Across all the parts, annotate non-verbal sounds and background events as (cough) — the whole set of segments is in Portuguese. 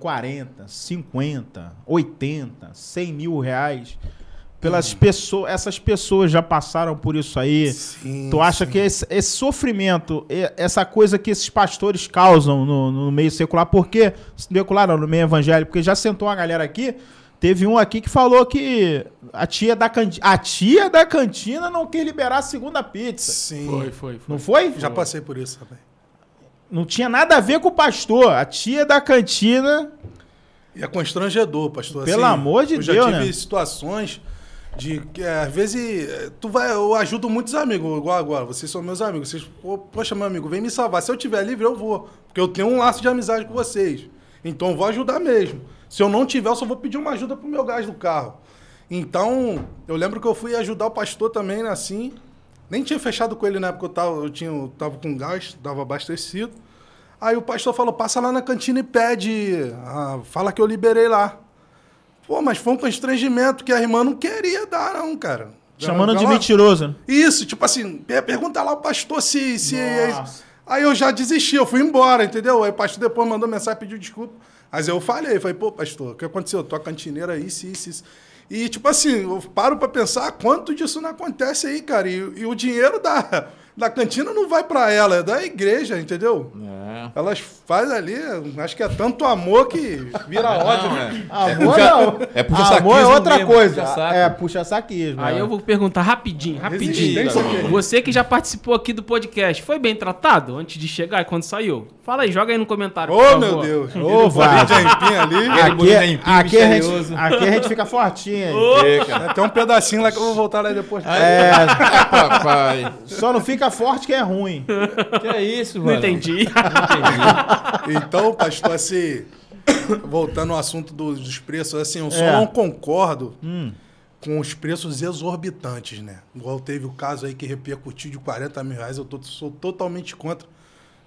40, 50, 80, 100 mil reais. Pelas hum. pessoas, essas pessoas já passaram por isso aí. Sim, tu acha sim. que esse, esse, sofrimento, essa coisa que esses pastores causam no, no meio secular, porque secular não, no meio evangélico, porque já sentou uma galera aqui Teve um aqui que falou que a tia da, can... a tia da cantina não quer liberar a segunda pizza. Sim. Foi, foi, foi. Não foi? Já passei por isso também não tinha nada a ver com o pastor. A tia da cantina. E é constrangedor, pastor. Pelo assim, amor de eu Deus. Eu já tive né? situações de que eh, às vezes eh, tu vai, eu ajudo muitos amigos, igual agora, vocês são meus amigos, vocês, poxa, meu amigo, vem me salvar. Se eu tiver livre, eu vou, porque eu tenho um laço de amizade com vocês. Então eu vou ajudar mesmo. Se eu não tiver, eu só vou pedir uma ajuda pro meu gás do carro. Então, eu lembro que eu fui ajudar o pastor também, assim. Nem tinha fechado com ele na época, eu tava, eu tinha, eu tava com gás, tava abastecido. Aí o pastor falou: passa lá na cantina e pede, ah, fala que eu liberei lá. Pô, mas foi um constrangimento que a irmã não queria dar, não, cara. Chamando de mentiroso. Né? Isso, tipo assim, pergunta lá o pastor se. se é Aí eu já desisti, eu fui embora, entendeu? Aí o pastor depois mandou mensagem pediu desculpa. Mas eu falei, falei, pô, pastor, o que aconteceu? Tua cantineira, é isso, isso, isso. E, tipo assim, eu paro para pensar quanto disso não acontece aí, cara. E, e o dinheiro da, da cantina não vai para ela, é da igreja, entendeu? É. É. Elas fazem ali, acho que é tanto amor que vira ódio, né? É. Amor é puxa, não. É puxa saquismo. Amor é outra mesmo, coisa. Puxa É puxa saquismo. Aí é. eu vou perguntar rapidinho, rapidinho. Você que já participou aqui do podcast, foi bem tratado antes de chegar e quando saiu? Fala aí, joga aí no comentário. Ô, meu Deus. Ô, vai. Aqui, aqui, a gente, aqui a gente fica fortinho. Oh. Tem um pedacinho lá que eu vou voltar lá depois. É, papai. (laughs) Só não fica forte que é ruim. Que é isso, mano. Não entendi. (laughs) entendi. Então, pastor, assim, voltando ao assunto dos, dos preços, assim, eu é. só não concordo hum. com os preços exorbitantes, né? Igual teve o caso aí que repercutiu de 40 mil reais, eu tô, sou totalmente contra.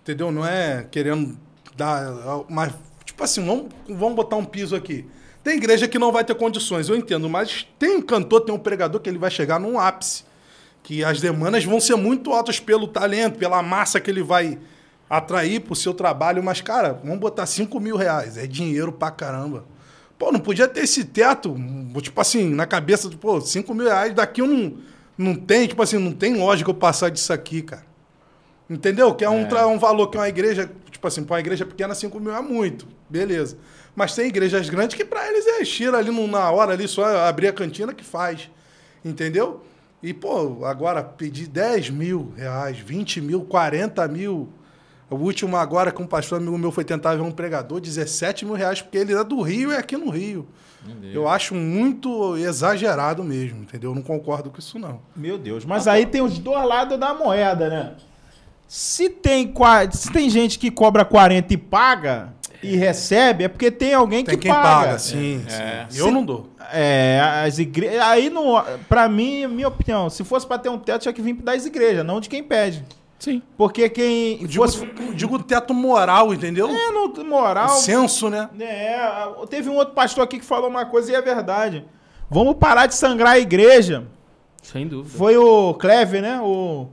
Entendeu? Não é querendo dar. Mas, tipo assim, vamos, vamos botar um piso aqui. Tem igreja que não vai ter condições, eu entendo, mas tem um cantor, tem um pregador que ele vai chegar num ápice que as demandas vão ser muito altas pelo talento, pela massa que ele vai atrair pro seu trabalho, mas, cara, vamos botar 5 mil reais. É dinheiro pra caramba. Pô, não podia ter esse teto, tipo assim, na cabeça, pô, 5 mil reais, daqui eu não, não tenho, tipo assim, não tem lógica eu passar disso aqui, cara. Entendeu? Que é um, é. um valor que uma igreja, tipo assim, pra uma igreja pequena, 5 mil é muito. Beleza. Mas tem igrejas grandes que para eles é tira ali na hora ali, só abrir a cantina que faz. Entendeu? E, pô, agora pedir 10 mil reais, 20 mil, 40 mil. O último agora com um pastor amigo meu foi tentar ver um pregador, 17 mil reais, porque ele é do Rio e é aqui no Rio. Eu acho muito exagerado mesmo, entendeu? Eu não concordo com isso, não. Meu Deus, mas aí tem os dois lados da moeda, né? Se tem, se tem gente que cobra 40 e paga e é. recebe, é porque tem alguém tem que quem paga. paga sim, é. sim. É. Eu se, não dou. É, as igrejas. Aí, no, pra mim, minha opinião, se fosse pra ter um teto, tinha que vir das igrejas, não de quem pede. Sim. Porque quem. Digo, fosse... digo teto moral, entendeu? É, não, moral. senso, né? É, teve um outro pastor aqui que falou uma coisa e é verdade. Vamos parar de sangrar a igreja. Sem dúvida. Foi o Cleve, né? O.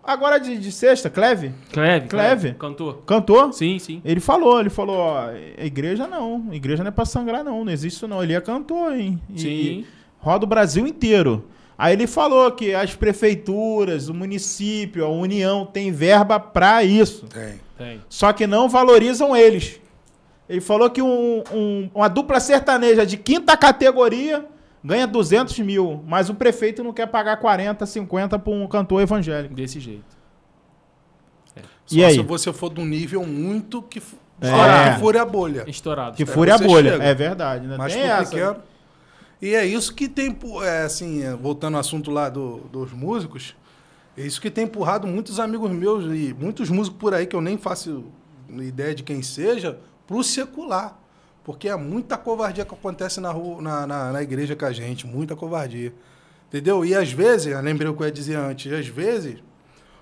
Agora de, de sexta, Cleve? Cleve. Cleve. Cantor. Cantor? Sim, sim. Ele falou, ele falou, ó, igreja não, igreja não é pra sangrar não, não existe isso não. Ele é cantor, hein? E, sim. E roda o Brasil inteiro. Aí ele falou que as prefeituras, o município, a União tem verba para isso. Tem. tem. Só que não valorizam eles. Ele falou que um, um, uma dupla sertaneja de quinta categoria ganha 200 mil, mas o prefeito não quer pagar 40, 50 para um cantor evangélico. Desse jeito. É. e aí? se você for de um nível muito que, é. que fure a bolha. Estourado. Que é, fure a bolha, chega. é verdade. Né? Mas Tem essa. Quero... E é isso que tem, é, assim, é, voltando ao assunto lá do, dos músicos, é isso que tem empurrado muitos amigos meus e muitos músicos por aí que eu nem faço ideia de quem seja, pro secular. Porque é muita covardia que acontece na, rua, na, na, na igreja com a gente, muita covardia. Entendeu? E às vezes, lembrei o que eu ia dizer antes, às vezes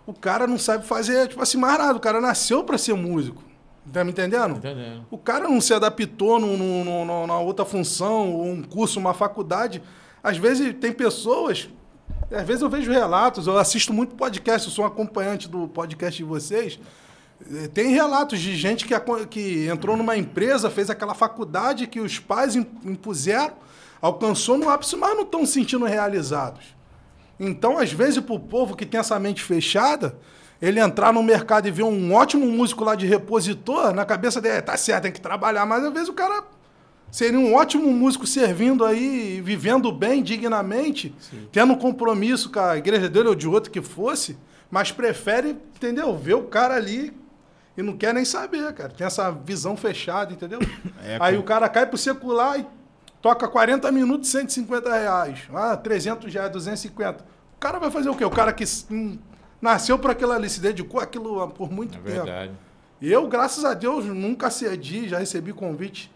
o cara não sabe fazer, tipo assim, mais nada. O cara nasceu para ser músico. Tá me entendendo? entendendo? O cara não se adaptou no, no, no, na outra função, ou um curso, uma faculdade. Às vezes tem pessoas. Às vezes eu vejo relatos, eu assisto muito podcast, eu sou um acompanhante do podcast de vocês. Eh, tem relatos de gente que, que entrou numa empresa, fez aquela faculdade que os pais impuseram, alcançou no ápice, mas não estão se sentindo realizados. Então, às vezes, para o povo que tem essa mente fechada, ele entrar no mercado e ver um ótimo músico lá de repositor, na cabeça dele, é, tá certo, tem que trabalhar, mas às vezes o cara seria um ótimo músico servindo aí, vivendo bem, dignamente, Sim. tendo um compromisso com a igreja dele ou de outro que fosse, mas prefere, entendeu, ver o cara ali e não quer nem saber, cara. Tem essa visão fechada, entendeu? (laughs) É, aí como... o cara cai pro secular e toca 40 minutos, 150 reais. Ah, 300 reais, 250. O cara vai fazer o quê? O cara que hum, nasceu para aquilo ali, se dedicou àquilo por muito é tempo. Verdade. Eu, graças a Deus, nunca cedi, já recebi convite,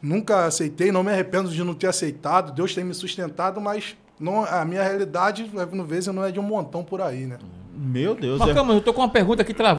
nunca aceitei, não me arrependo de não ter aceitado. Deus tem me sustentado, mas não, a minha realidade, no vez, não é de um montão por aí, né? Meu Deus. Marcão, é. mas eu tô com uma pergunta aqui travada.